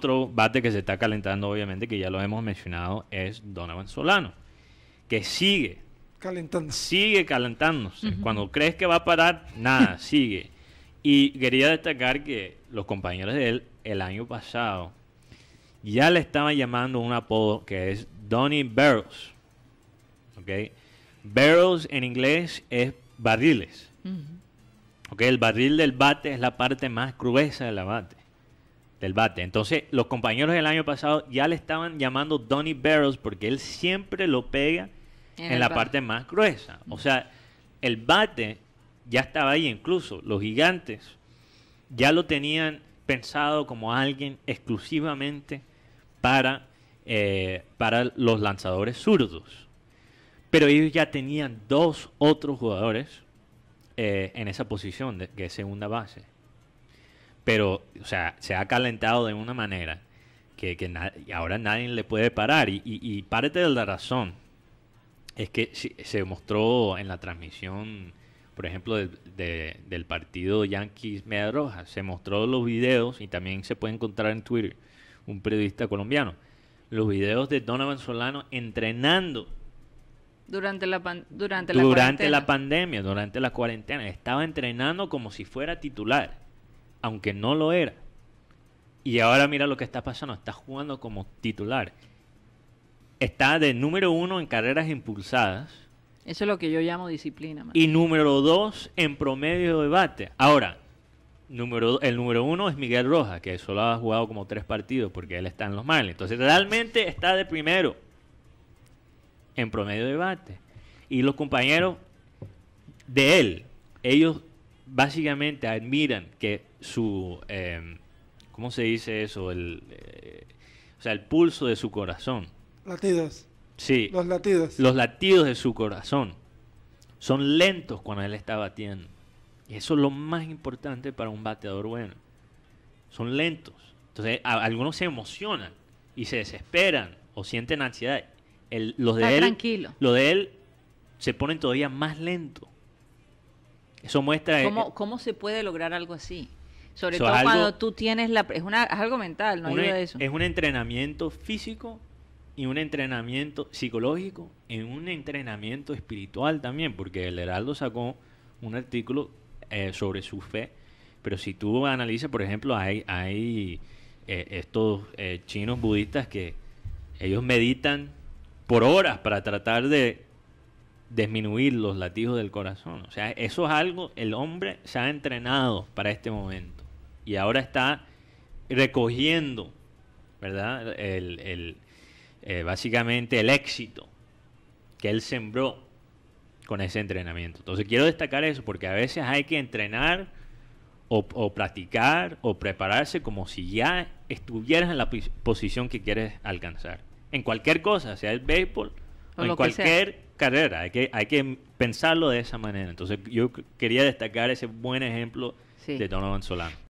otro bate que se está calentando, obviamente, que ya lo hemos mencionado, es Donovan Solano, que sigue calentando. Sigue calentándose. Cuando crees que va a parar, nada, sigue. Y quería destacar que los compañeros de él el año pasado ya le estaban llamando un apodo que es Donnie Barrows. ¿Ok? Barrels en inglés es barriles. El barril del bate es la parte más gruesa del bate del bate. Entonces, los compañeros del año pasado ya le estaban llamando Donnie Barrows porque él siempre lo pega en, la parte más gruesa. O sea, el bate ya estaba ahí incluso. Los gigantes ya lo tenían pensado como alguien exclusivamente para, eh, para los lanzadores zurdos. Pero ellos ya tenían dos otros jugadores eh, en esa posición, de, segunda base. Pero, o sea, se ha calentado de una manera que, que ahora nadie le puede parar. Y, parte de la razón es que se mostró en la transmisión, por ejemplo, del partido Yankees Media se mostró los videos y también se puede encontrar en Twitter un periodista colombiano. Los videos de Donovan Solano entrenando durante la, durante durante la pandemia, durante la cuarentena. Estaba entrenando como si fuera titular aunque no lo era. Y ahora mira lo que está pasando, está jugando como titular. Está de número uno en carreras impulsadas. Eso es lo que yo llamo disciplina. Y número dos en promedio de debate. Ahora, número, el número uno es Miguel Rojas, que solo ha jugado como tres partidos porque él está en los males. Entonces realmente está de primero en promedio de debate. Y los compañeros de él, ellos básicamente admiran que su, em, ¿cómo se dice eso? El, eh, o sea, el pulso de su corazón. Latidos. Sí. Los latidos. Los latidos de su corazón son lentos cuando él está batiendo. Y eso es lo más importante para un bateador bueno. Son lentos. Entonces, algunos se emocionan y se desesperan o sienten ansiedad. El, los de él, Lo de él se ponen todavía más lento. Eso muestra... Eh, eh, ¿Cómo, se puede lograr algo así? Sobre todo cuando tú tienes la... Es, algo mental, no hay de eso. Es un entrenamiento físico y un entrenamiento psicológico y un entrenamiento espiritual también, porque el Heraldo sacó un artículo eh, sobre su fe, pero si tú analizas, por ejemplo, hay, hay estos chinos budistas que ellos meditan por horas para tratar de disminuir los latidos del corazón. O sea, eso es algo, el hombre se ha entrenado para este momento y ahora está recogiendo, ¿verdad? El, eh, básicamente el éxito que él sembró con ese entrenamiento. Entonces quiero destacar eso porque a veces hay que entrenar o, practicar o prepararse como si ya estuvieras en la posición que quieres alcanzar. En cualquier cosa, sea el béisbol o en cualquier carrera, hay que, hay que pensarlo de esa manera. Entonces yo quería destacar ese buen ejemplo de Donovan Solano.